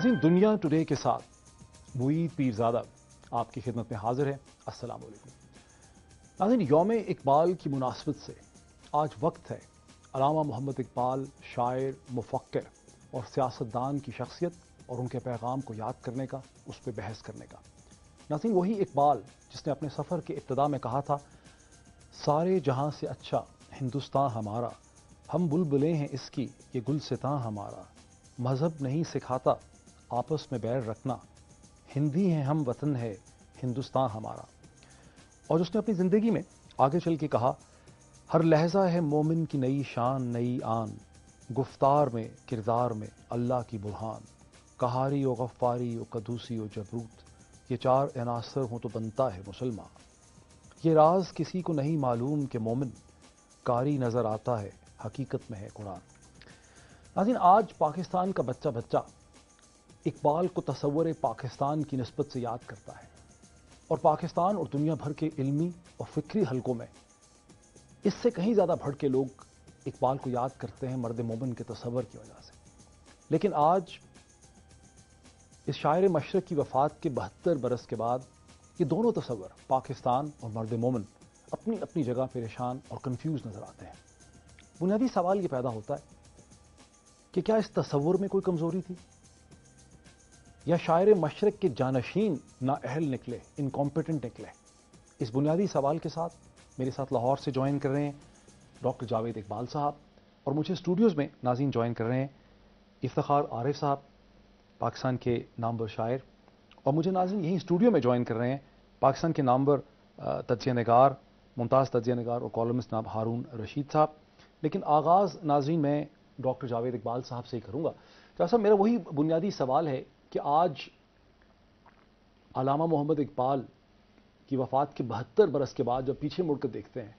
नाजिन दुनिया टुडे के साथ मुईद पीरजादा आपकी खिदमत में हाजिर है असलम नाजिन योम इकबाल की मुनासबत से आज वक्त है अलामा मोहम्मद इकबाल शायर मुफक्र और सियासतदान की शख्सियत और उनके पैगाम को याद करने का उस पर बहस करने का नाजिन वही इकबाल जिसने अपने सफ़र के इब्तदा में कहा था सारे जहाँ से अच्छा हिंदुस्तान हमारा हम बुलबुलें हैं इसकी ये गुलसता हमारा मज़हब नहीं सिखाता आपस में बैर रखना हिंदी हैं हम वतन है हिंदुस्तान हमारा और उसने अपनी ज़िंदगी में आगे चल के कहा हर लहजा है मोमिन की नई शान नई आन गुफ्तार में किरदार में अल्लाह की बुरहान कहारी व गफ्फारी व कदूसी व जबरूत ये चार अनासर हों तो बनता है मुसलमान ये राज किसी को नहीं मालूम कि मोमिन कारी नज़र आता है हकीकत में है कुरान नाजिन आज पाकिस्तान का बच्चा बच्चा इकबाल को तस्वर पाकिस्तान की नस्बत से याद करता है और पाकिस्तान और दुनिया भर के इल्मी और फिक्री हलकों में इससे कहीं ज़्यादा भड़ के लोग इकबाल को याद करते हैं मर्द मोमन के तस्वर की वजह से लेकिन आज इस शायर मशरक़ की वफ़ात के बहत्तर बरस के बाद ये दोनों तस्वर पाकिस्तान और मर्द मोमन अपनी अपनी जगह परेशान और कन्फ्यूज़ नज़र आते हैं बुनियादी सवाल ये पैदा होता है कि क्या इस तस्वर में कोई कमज़ोरी थी या शायर मशरक के जानशीन नााहल निकले इनकॉम्पिटेंट निकले इस बुनियादी सवाल के साथ मेरे साथ लाहौर से ज्वाइन कर रहे हैं डॉक्टर जावेद इकबाल साहब और मुझे स्टूडियोज़ में नाजीन ज्वाइन कर रहे हैं इफ्तार आरिफ साहब पाकिस्तान के नामवर शायर और मुझे नाजिन यहीं स्टूडियो में ज्वाइन कर रहे हैं पाकिस्तान के नामवर तजिया नगार मुमताज़ तजिया नगार और कॉलमिस्ट नाम हारून रशीद साहब लेकिन आगाज़ नाजीन मैं डॉक्टर जावेद इकबाल साहब से ही करूँगा जहाँ तो साहब मेरा वही बुनियादी सवाल है कि आज अलामा मोहम्मद इकबाल की वफ़ात के बहत्तर बरस के बाद जब पीछे मुड़कर देखते हैं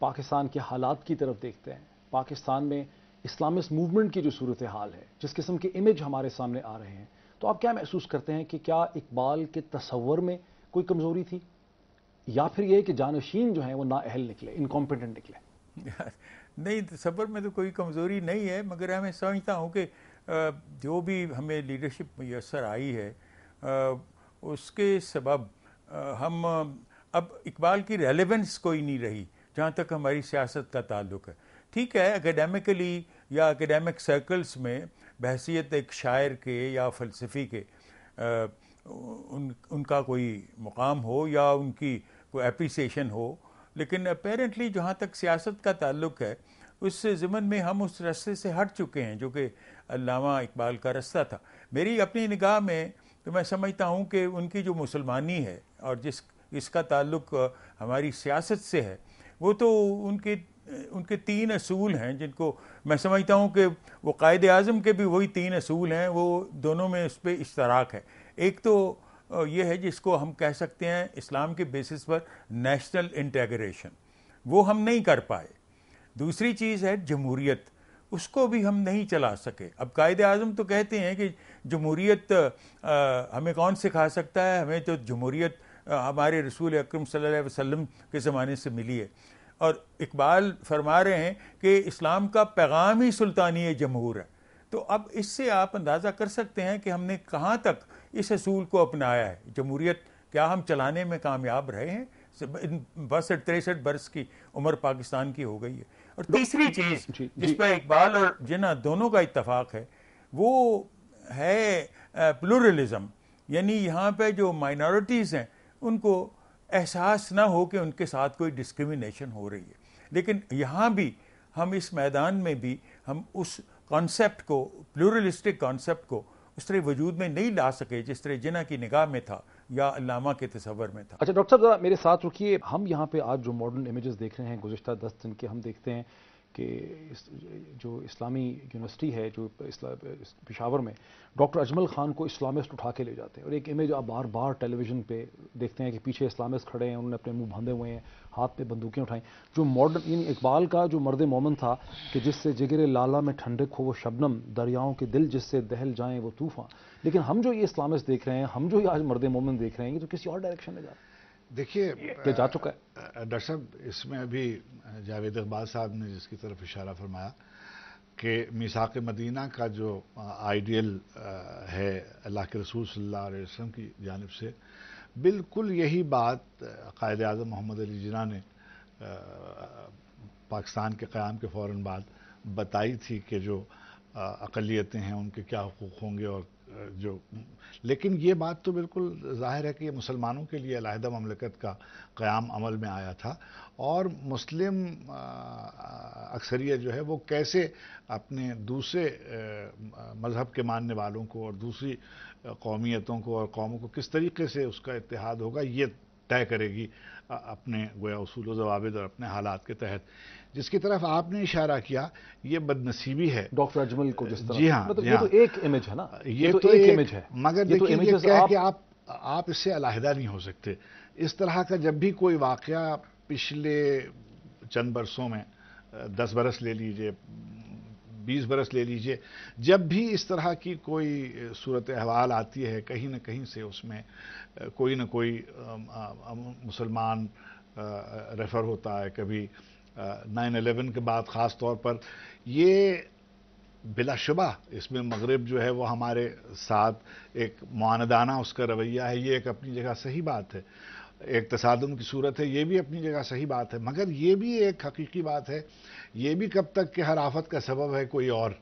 पाकिस्तान के हालात की तरफ देखते हैं पाकिस्तान में इस्लामिस्ट मूवमेंट की जो सूरत हाल है जिस किस्म के इमेज हमारे सामने आ रहे हैं तो आप क्या महसूस करते हैं कि क्या इकबाल के तस्वर में कोई कमज़ोरी थी या फिर यह कि जानशीन जो है वो नाअहल निकले इनकॉम्पिटेंट निकले नहीं तस्वर में तो कोई कमज़ोरी नहीं है मगर मैं समझता हूँ कि जो भी हमें लीडरशिप मैसर आई है उसके सबब हम अब इकबाल की रेलेवेंस कोई नहीं रही जहाँ तक हमारी सियासत का ताल्लुक है ठीक है एकेडमिकली या एकेडमिक सर्कल्स में बहसीत एक शायर के या फ़लसफ़ी के आ, उन उनका कोई मुकाम हो या उनकी कोई अप्रिसशन हो लेकिन अपेरेंटली जहाँ तक सियासत का ताल्लुक है उस ज़मन में हम उस रस्ते से हट चुके हैं जो कि अलामा इकबाल का रास्ता था मेरी अपनी निगाह में तो मैं समझता हूँ कि उनकी जो मुसलमानी है और जिस इसका ताल्लुक हमारी सियासत से है वो तो उनके उनके तीन असूल हैं जिनको मैं समझता हूँ कि वो कायद अजम के भी वही तीन असूल हैं वो दोनों में उस पर इश्तराक है एक तो ये है जिसको हम कह सकते हैं इस्लाम के बेसिस पर नेशनल इंटेग्रेशन वो हम नहीं कर पाए दूसरी चीज़ है जमहूरियत उसको भी हम नहीं चला सके अब कायद अजम तो कहते हैं कि जमहूरीत हमें कौन सिखा सकता है हमें तो जमहूरीत हमारे रसूल अक्रम वसल्लम के ज़माने से मिली है और इकबाल फरमा रहे हैं कि इस्लाम का पैगाम ही सुल्तानी जमहूर है तो अब इससे आप अंदाज़ा कर सकते हैं कि हमने कहाँ तक इस असूल को अपनाया है जमहूरीत क्या हम चलाने में कामयाब रहे हैं बासठ तिरसठ बरस की उम्र पाकिस्तान की हो गई है और तीसरी चीज जिस पर इकबाल और जिना दोनों का इतफाक है वो है प्लूरलिज्म यानी यहाँ पे जो माइनॉरिटीज़ हैं उनको एहसास ना हो कि उनके साथ कोई डिस्क्रिमिनेशन हो रही है लेकिन यहाँ भी हम इस मैदान में भी हम उस कॉन्सेप्ट को प्लूरलिस्टिक कॉन्सेप्ट को इस तरह वजूद में नहीं ला सके जिस तरह जिना की निगाह में था या अलामा के तस्वर में था अच्छा डॉक्टर साहब मेरे साथ रुकिए हम यहाँ पे आज जो मॉडर्न इमेजेस देख रहे हैं गुजशत दस दिन के हम देखते हैं कि इस जो इस्लामी यूनिवर्सिटी है जो पिशावर में डॉक्टर अजमल ख़ान को इस्लामिस्ट उठा के ले जाते हैं और एक इमेज आप बार बार टेलीविज़न पे देखते हैं कि पीछे इस्लामिस्ट खड़े हैं उन्होंने अपने मुंह बांधे हुए हैं हाथ पे बंदूकें उठाई जो मॉडर्न यानी इकबाल का जो मर्द मोमन था कि जिससे जिगर लाला में ठंडक हो वो शबनम दरियाओं के दिल जिससे दहल जाएँ वो तूफ़ान लेकिन हम जो ये इस्लामिस्ट देख रहे हैं हम जो ये आज मर्द मोमन देख रहे हैं तो किसी और डायरेक्शन में जा देखिए जा चुका है डॉक्टर साहब इसमें अभी जावेद इकबाल साहब ने जिसकी तरफ इशारा फरमाया कि मिसाक मदीना का जो आइडियल है अल्लाह के रसूल सल्लल्लाहु अलैहि वसल्लम की जानब से बिल्कुल यही बात कायद अजम मोहम्मद अली जिना ने पाकिस्तान के क़्याम के फ़ौर बाद बताई थी कि जो अक़लीतें हैं उनके क्या हकूक़ होंगे और जो लेकिन ये बात तो बिल्कुल जाहिर है कि मुसलमानों के लिए अलहदा ममलकत का क़्याम अमल में आया था और मुस्लिम अक्सरियत जो है वो कैसे अपने दूसरे मज़हब के मानने वालों को और दूसरी कौमियतों को और कौमों को किस तरीके से उसका इतिहाद होगा ये तय करेगी अपने गोया असूल जवाब और अपने हालात के तहत जिसकी तरफ आपने इशारा किया ये बदनसीबी है डॉक्टर अजमल को जिस तरह जी हाँ मतलब ये हाँ। तो एक इमेज है ना ये, तो, तो एक, एक इमेज है मगर ये तो है आप... कि आप आप इससे अलहदा नहीं हो सकते इस तरह का जब भी कोई वाक़ पिछले चंद बरसों में दस बरस ले लीजिए बीस बरस ले लीजिए जब भी इस तरह की कोई सूरत अहवाल आती है कहीं ना कहीं से उसमें कोई ना कोई मुसलमान रेफ़र होता है कभी नाइन अलेवन के बाद ख़ास तौर पर ये बिलाशुबा इसमें मगरब जो है वो हमारे साथ एक मानदाना उसका रवैया है ये एक अपनी जगह सही बात है एक तसादम की सूरत है ये भी अपनी जगह सही बात है मगर ये भी एक हकीकी बात है ये भी कब तक कि हर आफत का सबब है कोई और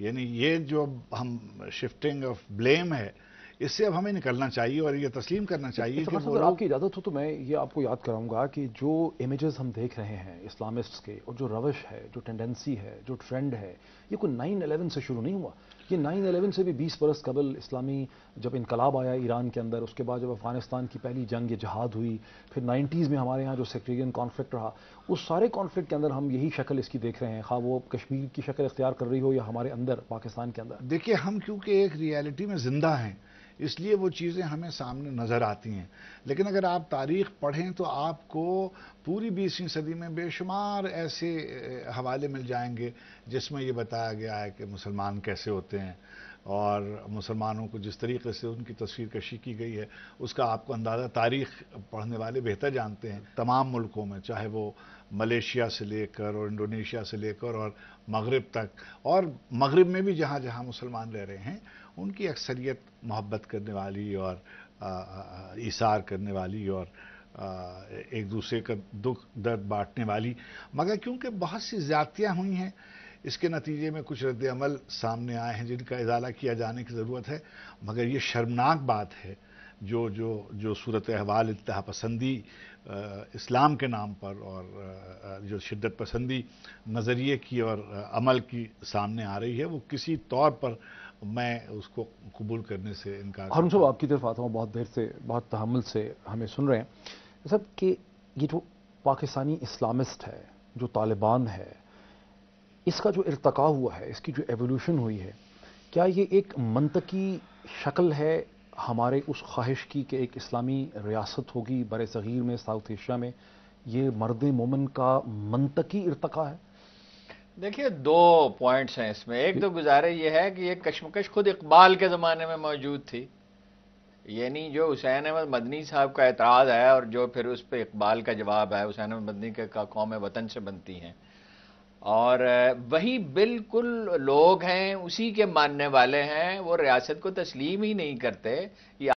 यानी ये जो हम शिफ्टिंग ऑफ ब्लेम है इससे अब हमें निकलना चाहिए और ये तस्लीम करना चाहिए कि वो आपकी इजाज़त हो तो मैं ये आपको याद कराऊंगा कि जो इमेजेस हम देख रहे हैं इस्लामिस्ट्स के और जो रवश है जो टेंडेंसी है जो ट्रेंड है ये कोई नाइन अलेवन से शुरू नहीं हुआ ये नाइन अलेवन से भी बीस बरस कबल इस्लामी जब इनकलाब आया ईरान के अंदर उसके बाद जब अफगानिस्तान की पहली जंग जहाद हुई फिर नाइन्टीज़ में हमारे यहाँ जो सेक्टेरियन कॉन्फ्लिक्ट रहा उस सारे कॉन्फ्लिक्ट के अंदर हम यही शक्ल इसकी देख रहे हैं खा हाँ, वो कश्मीर की शक्ल इख्तियार कर रही हो या हमारे अंदर पाकिस्तान के अंदर देखिए हम क्योंकि एक रियलिटी में ज़िंदा हैं इसलिए वो चीज़ें हमें सामने नज़र आती हैं लेकिन अगर आप तारीख़ पढ़ें तो आपको पूरी बीसवीं सदी में बेशुमार ऐसे हवाले मिल जाएंगे जिसमें ये बताया गया है कि मुसलमान कैसे होते हैं और मुसलमानों को जिस तरीके से उनकी तस्वीर कशी की गई है उसका आपको अंदाज़ा तारीख पढ़ने वाले बेहतर जानते हैं तमाम मुल्कों में चाहे वो मलेशिया से लेकर और इंडोनेशिया से लेकर और मगरब तक और मगरब में भी जहाँ जहाँ मुसलमान रह रहे हैं उनकी अक्सरियत मोहब्बत करने वाली और इशार करने वाली और एक दूसरे का दुख दर्द बांटने वाली मगर क्योंकि बहुत सी ज्यादतियाँ हुई हैं इसके नतीजे में कुछ रद्द अमल सामने आए हैं जिनका इजाला किया जाने की ज़रूरत है मगर ये शर्मनाक बात है जो जो जो सूरत अहवाल इतहा पसंदी इस्लाम के नाम पर और जो शिद्दत पसंदी नज़रिए की और अमल की सामने आ रही है वो किसी तौर पर मैं उसको कबूल करने से इनकार हारून साहब आपकी तरफ आता हूँ बहुत देर से बहुत तहमल से हमें सुन रहे हैं सब कि ये जो पाकिस्तानी इस्लामिस्ट है जो तालिबान है इसका जो इरतका हुआ है इसकी जो एवोल्यूशन हुई है क्या ये एक मनतकी शक्ल है हमारे उस ख्वाहिश की कि एक इस्लामी रियासत होगी बर सग़ीर में साउथ एशिया में ये मर्द मोमन का मनतकी इरतका है देखिए दो पॉइंट्स हैं इसमें एक तो गुजारे ये है कि ये कश्मकश खुद इकबाल के ज़माने में मौजूद थी यानी जो हुसैन अहमद मदनी साहब का एतराज़ है और जो फिर उस पर इकबाल का जवाब है हुसैन अहमद मदनी के का कौम वतन से बनती हैं और वही बिल्कुल लोग हैं उसी के मानने वाले हैं वो रियासत को तस्लीम ही नहीं करते